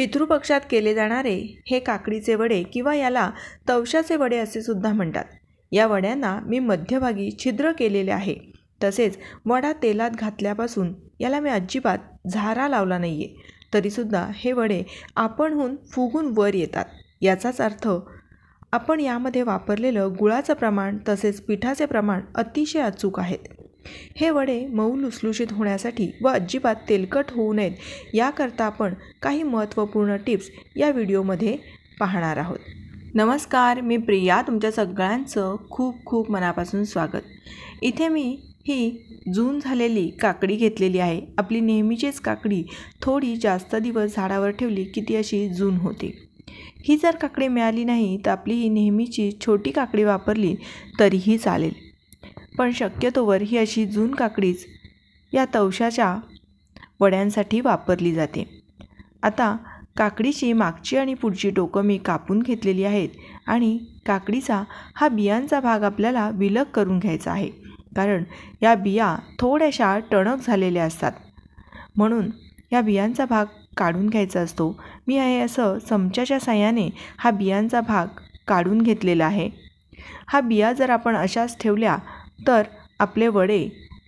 पितृपक्षात केले जाणारे हे काकडीचे वडे किंवा याला तवशाचे वडे असे सुद्धा म्हणतात या वड्यांना मी मध्यभागी छिद्र केलेले आहे तसेच वडा तेलात घातल्यापासून याला मी अजिबात झारा लावला नाही आहे तरीसुद्धा हे वडे आपणहून फुगून वर येतात याचाच अर्थ आपण यामध्ये वापरलेलं गुळाचं प्रमाण तसेच पिठाचे प्रमाण अतिशय अचूक आहेत हे वडे मऊ लुसलुशीत होण्यासाठी व अजिबात तेलकट होऊ नयेत याकरता आपण काही महत्त्वपूर्ण टिप्स या व्हिडिओमध्ये पाहणार आहोत नमस्कार मी प्रिया तुमच्या सगळ्यांचं खूप खूप मनापासून स्वागत इथे मी ही जून झालेली काकडी घेतलेली आहे आपली नेहमीचीच काकडी थोडी जास्त दिवस झाडावर ठेवली की ती अशी जून होते ही जर काकडी मिळाली नाही तर आपली ही नेहमीची छोटी काकडी वापरली तरीही चालेल पण शक्यतोवर ही अशी जून काकडीच या तवशाच्या वड्यांसाठी वापरली जाते आता काकडीची मागची आणि पुढची टोकं मी कापून घेतलेली आहेत आणि काकडीचा हा बियांचा भाग आपल्याला विलग करून घ्यायचा आहे कारण या बिया थोड्याशा टणक झालेल्या असतात म्हणून या बियांचा भाग काढून घ्यायचा असतो मी आहे असं चमच्याच्या साह्याने हा बियांचा भाग काढून घेतलेला आहे हा बिया जर आपण अशाच ठेवल्या तर आपले वडे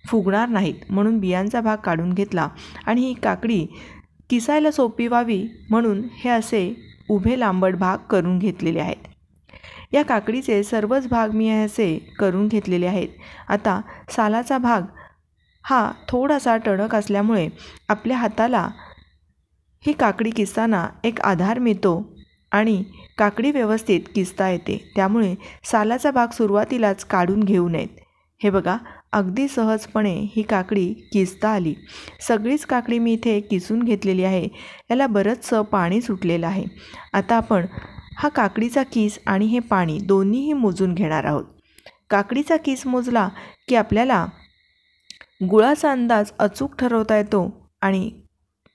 फुगणार नाहीत म्हणून बियांचा भाग काढून घेतला आणि ही काकडी किसायला सोपी व्हावी म्हणून हे असे उभे लांबड भाग करून घेतलेले आहेत या काकडीचे सर्वच भाग मी असे करून घेतलेले आहेत आता सालाचा भाग हा थोडासा टणक असल्यामुळे आपल्या हाताला ही काकडी किसताना एक आधार मिळतो आणि काकडी व्यवस्थित किसता येते त्यामुळे सालाचा भाग सुरुवातीलाच काढून घेऊ नयेत हे बघा अगदी सहजपणे ही काकडी किसता आली सगळीच काकडी मी इथे किसून घेतलेली आहे याला बरंचसं पाणी सुटलेलं आहे आता आपण हा काकडीचा किस आणि हे पाणी दोन्हीही मोजून घेणार आहोत काकडीचा किस मोजला की आपल्याला गुळाचा अंदाज अचूक ठरवता येतो आणि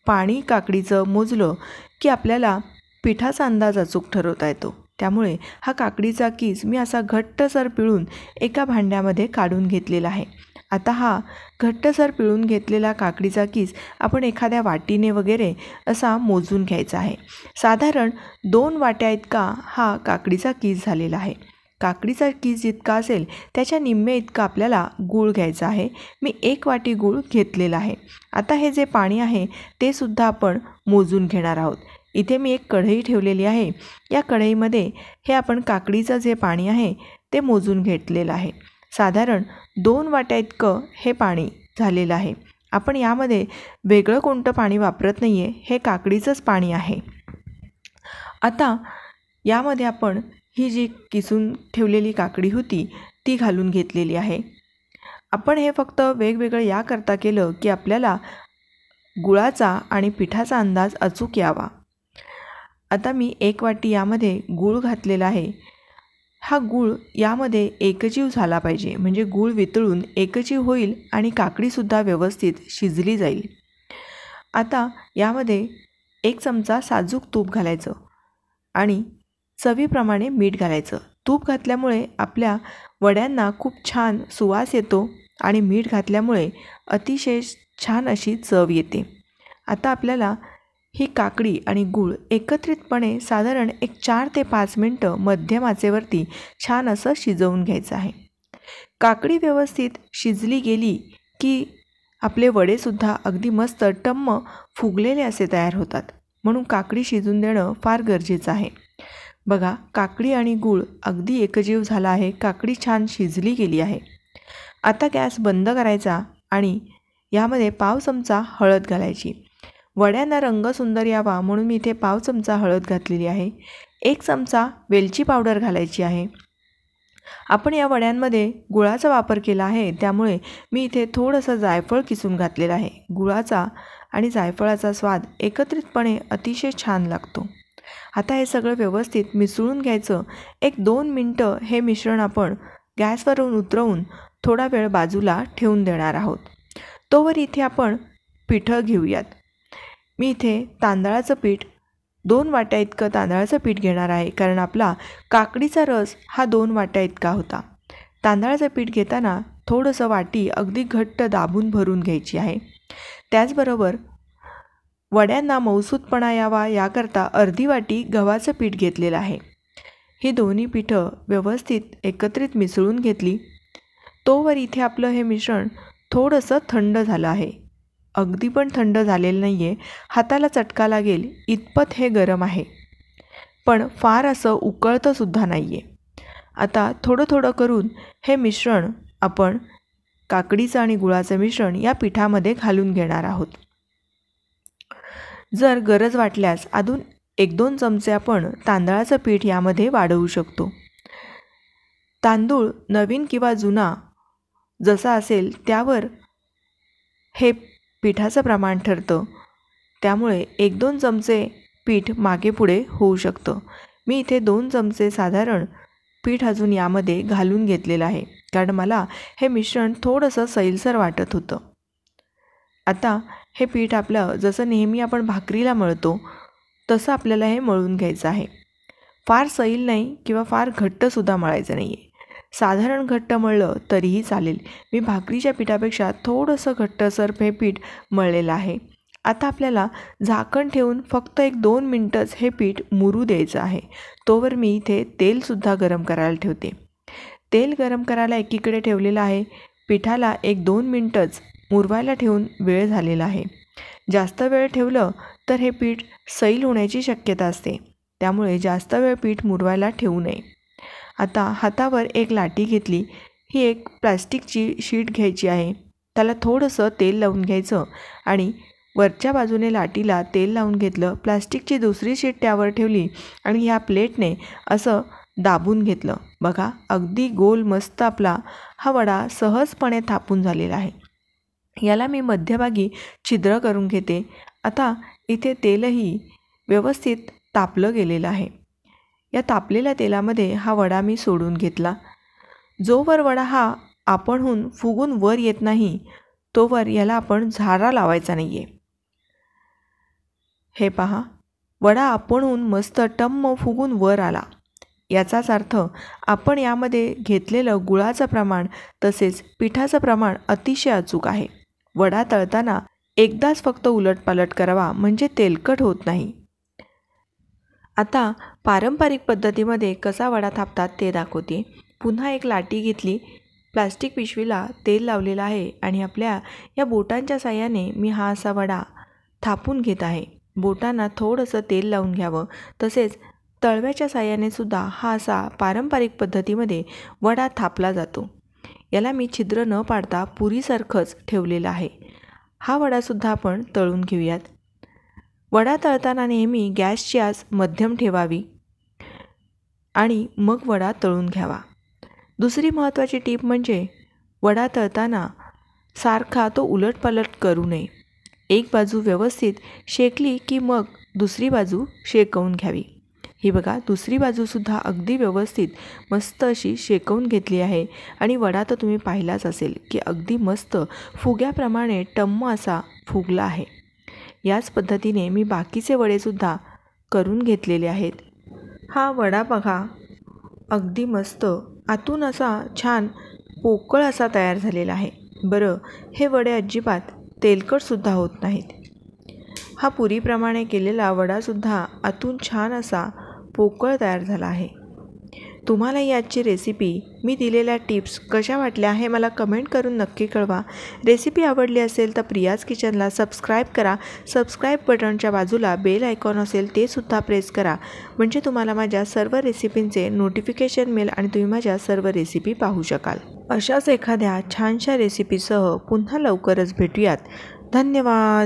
पाणी काकडीचं मोजलं की आपल्याला पिठाचा अंदाज अचूक ठरवता येतो त्यामुळे हा काकडीचा कीस मी असा घट्टसर पिळून एका भांड्यामध्ये काढून घेतलेला आहे आता हा घट्टसर पिळून घेतलेला काकडीचा कीस आपण एखाद्या वाटीने वगैरे असा मोजून घ्यायचा आहे साधारण दोन वाट्या इतका हा काकडीचा कीस झालेला आहे काकडीचा कीस जितका असेल त्याच्या निम्मे इतका आपल्याला गूळ घ्यायचा आहे मी एक वाटी गूळ घेतलेला आहे आता हे जे पाणी आहे ते सुद्धा आपण मोजून घेणार आहोत इथे मी एक कढई ठेवलेली आहे या कढईमध्ये हे आपण काकडीचं जे पाणी आहे ते मोजून घेतलेलं आहे साधारण दोन वाट्या इतकं हे पाणी झालेलं आहे आपण यामध्ये वेगळं कोणतं पाणी वापरत नाही आहे हे काकडीचंच पाणी आहे आता यामध्ये आपण ही जी किसून ठेवलेली काकडी होती ती घालून घेतलेली आहे आपण हे फक्त वेगवेगळं याकरता केलं की आपल्याला गुळाचा आणि पिठाचा अंदाज अचूक यावा आता मी एक वाटी यामध्ये गूळ घातलेला आहे हा गूळ यामध्ये एकजीव झाला पाहिजे म्हणजे गूळ वितळून एकजीव होईल आणि काकडीसुद्धा व्यवस्थित शिजली जाईल आता यामध्ये एक चमचा साजूक तूप घालायचं आणि चवीप्रमाणे मीठ घालायचं तूप घातल्यामुळे आपल्या वड्यांना खूप छान सुवास येतो आणि मीठ घातल्यामुळे अतिशय छान अशी चव येते आता आपल्याला ही काकडी आणि गूळ एकत्रितपणे साधारण एक चार ते पाच मिनटं मध्यम आचेवरती छान असं शिजवून घ्यायचं आहे काकडी व्यवस्थित शिजली गेली की आपले वडेसुद्धा अगदी मस्त टम्म फुगलेले असे तयार होतात म्हणून काकडी शिजून देणं फार गरजेचं आहे बघा काकडी आणि गूळ अगदी एकजीव झाला आहे काकडी छान शिजली गेली आहे आता गॅस बंद करायचा आणि यामध्ये पाव चमचा हळद घालायची वड्यांना रंग सुंदर यावा म्हणून मी इथे पाव चमचा हळद घातलेली आहे एक चमचा वेलची पावडर घालायची आहे आपण या वड्यांमध्ये गुळाचा वापर केला आहे त्यामुळे मी इथे थोडंसं जायफळ किसून घातलेलं आहे गुळाचा आणि जायफळाचा स्वाद एकत्रितपणे अतिशय छान लागतो आता हे सगळं व्यवस्थित मिसळून घ्यायचं एक दोन मिनटं हे मिश्रण आपण गॅसवरून उतरवून थोडा वेळ बाजूला ठेवून देणार आहोत तोवर इथे आपण पिठं घेऊयात मी इथे तांदळाचं पीठ दोन वाट्या इतकं तांदळाचं पीठ घेणार आहे कारण आपला काकडीचा रस हा दोन वाट्या इतका होता तांदळाचं पीठ घेताना थोडंसं वाटी अगदी घट्ट दाबून भरून घ्यायची आहे त्याचबरोबर वड्यांना मौसूदपणा यावा याकरता अर्धी वाटी गव्हाचं पीठ घेतलेलं आहे ही दोन्ही पीठं व्यवस्थित एकत्रित मिसळून घेतली तोवर इथे आपलं हे मिश्रण थोडंसं थंड झालं आहे अगदी पण थंड झालेलं नाही आहे हाताला चटका लागेल इतपत हे गरम आहे पण फार असं उकळतंसुद्धा नाही आहे आता थोडं थोडं करून हे मिश्रण आपण काकडीचं आणि गुळाचं मिश्रण या पिठामध्ये घालून घेणार आहोत जर गरज वाटल्यास अजून एक दोन चमचे आपण तांदळाचं पीठ यामध्ये वाढवू शकतो तांदूळ नवीन किंवा जुना जसा असेल त्यावर हे पिठाचं प्रमाण ठरतं त्यामुळे एक दोन चमचे पीठ मागे पुढे होऊ शकतं मी इथे दोन चमचे साधारण पीठ अजून यामध्ये घालून घेतलेलं आहे कारण मला हे मिश्रण थोडंसं सैलसर वाटत होतं आता हे पीठ आपलं जसं नेहमी आपण भाकरीला मळतो तसं आपल्याला हे मळून घ्यायचं आहे फार सैल नाही किंवा फार घट्टसुद्धा मळायचं नाही आहे साधारण घट्ट मळलं तरीही चालेल मी भाकरीच्या पिठापेक्षा थोडंसं घट्टसर हे पीठ मळलेलं आहे आता आपल्याला झाकण ठेवून फक्त एक दोन मिनटंच हे पीठ मुरू द्यायचं आहे तोवर मी इथे तेलसुद्धा गरम करायला ठेवते तेल गरम करायला एकीकडे ठेवलेलं आहे पिठाला एक दोन मिनटंच मुरवायला ठेवून वेळ झालेला आहे जास्त वेळ ठेवलं तर हे पीठ सैल होण्याची शक्यता असते त्यामुळे जास्त वेळ पीठ मुरवायला ठेवू नये आता हातावर एक लाटी घेतली ही एक प्लास्टिकची शीट घ्यायची आहे त्याला थोडंसं तेल लावून घ्यायचं आणि वरच्या बाजूने लाटीला तेल लावून घेतलं प्लास्टिकची दुसरी शीट त्यावर ठेवली आणि ह्या प्लेटने असं दाबून घेतलं बघा अगदी गोल मस्त आपला हा वडा सहजपणे थापून झालेला आहे याला मी मध्यभागी छिद्र करून घेते आता इथे तेलही व्यवस्थित तापलं गेलेलं आहे या तापलेल्या तेलामध्ये हा वडा मी सोडून घेतला जोवर वडा हा आपणहून फुगून वर येत नाही तोवर याला आपण झारा लावायचा नाही आहे हे पहा वडा आपणहून मस्त टम्म फुगून वर आला याचाच अर्थ आपण यामध्ये घेतलेलं गुळाचं प्रमाण तसेच पिठाचं प्रमाण अतिशय अचूक आहे वडा तळताना एकदाच फक्त उलटपालट करावा म्हणजे तेलकट होत नाही आता पारंपरिक पद्धतीमध्ये कसा वडा थापतात ते दाखवते पुन्हा एक लाटी घेतली प्लास्टिक पिशवीला तेल लावलेलं आहे आणि आपल्या या बोटांच्या साह्याने मी हा असा वडा थापून घेत आहे बोटांना थोडंसं तेल लावून घ्यावं तसेच तळव्याच्या साह्याने सुद्धा हा असा पारंपरिक पद्धतीमध्ये वडा थापला जातो याला मी छिद्र न पाडता पुरीसारखंच ठेवलेलं आहे हा वडासुद्धा आपण तळून घेऊयात वडा तळताना नेहमी गॅसची आस मध्यम ठेवावी आणि मग वडा तळून घ्यावा दुसरी महत्त्वाची टीप म्हणजे वडा तळताना सारखा तो उलटपालट करू नये एक बाजू व्यवस्थित शेकली की मग दुसरी बाजू शेकवून घ्यावी ही बघा दुसरी बाजूसुद्धा अगदी व्यवस्थित मस्त अशी शेकवून घेतली आहे आणि वडा तर तुम्ही पाहिलाच असेल की अगदी मस्त फुग्याप्रमाणे टम्म असा फुगला आहे याच पद्धतीने मी बाकीचे वडेसुद्धा करून घेतलेले आहेत हा वडा बघा अगदी मस्त आतून असा छान पोकळ असा तयार झालेला आहे बरं हे वडे अजिबात तेलकटसुद्धा होत नाहीत हा पुरीप्रमाणे केलेला वडासुद्धा आतून छान असा पोकळ तयार झाला आहे तुम्हाला याची रेसिपी मी दिलेल्या टिप्स कशा वाटल्या हे मला कमेंट करून नक्की कळवा रेसिपी आवडली असेल तर प्रियाज किचनला सबस्क्राईब करा सबस्क्राईब बटनच्या बाजूला बेल आयकॉन असेल ते सुद्धा प्रेस करा म्हणजे तुम्हाला माझ्या सर्व रेसिपींचे नोटिफिकेशन मिळेल आणि तुम्ही माझ्या सर्व रेसिपी पाहू शकाल अशाच एखाद्या छानशा रेसिपीसह पुन्हा लवकरच भेटूयात धन्यवाद